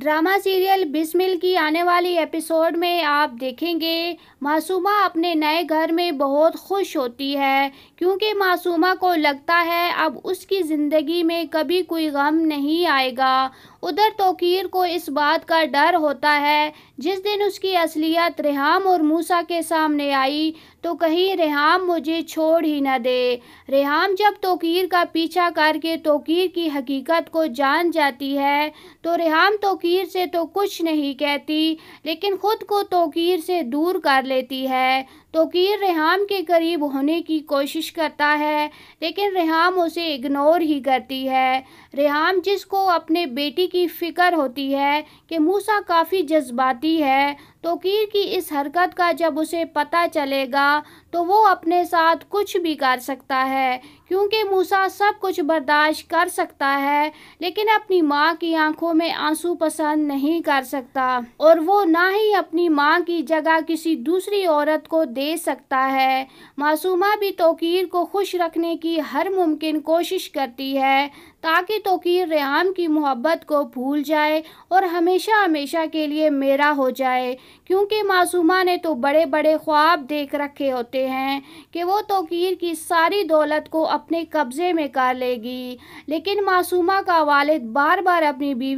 drama serial Bismil की आने वाली एपिसोड में आप देखेंगे मासूमा अपने नए घर में बहुत खुश होती है क्योंकि मासूमा को लगता है अब उसकी ज़िंदगी में कभी कोई गम नहीं आएगा उधर तोकीर को इस बात का डर होता है जिस दिन उसकी असलियत रेहाम और मूसा के सामने आई तो कहीं रेहाम मुझे छोड़ ही न दे रेहाम जब तोकीर का पीछा करके तोकीर की हकीकत को जान जाती है तो रेहाम तोकीर से तो कुछ नहीं कहती लेकिन ख़ुद को तोकीर से दूर कर लेती है तोकीर रेहाम के करीब होने की कोशिश करता है लेकिन रेहाम उसे इग्नोर ही करती है रेहाम जिसको अपने बेटी की फ़िक्र होती है कि मूसा काफ़ी जज्बाती है तो कीर की इस हरकत का जब उसे पता चलेगा तो वो अपने साथ कुछ भी कर सकता है क्योंकि मूसा सब कुछ बर्दाश्त कर सकता है लेकिन अपनी माँ की आंखों में आंसू पसंद नहीं कर सकता और वो ना ही अपनी माँ की जगह किसी दूसरी औरत को दे सकता है मासूमा भी तोकीर को खुश रखने की हर मुमकिन कोशिश करती है ताकि तोकीर रेहम की मोहब्बत को को भूल जाए और हमेशा हमेशा के लिए मेरा हो जाए क्योंकि मासूमा ने तो बड़े बड़े ख्वाब देख रखे होते हैं कि वो तोकीर की सारी दौलत को अपने कब्ज़े में कर लेगी लेकिन मासूमा का वालिद बार बार अपनी बीवी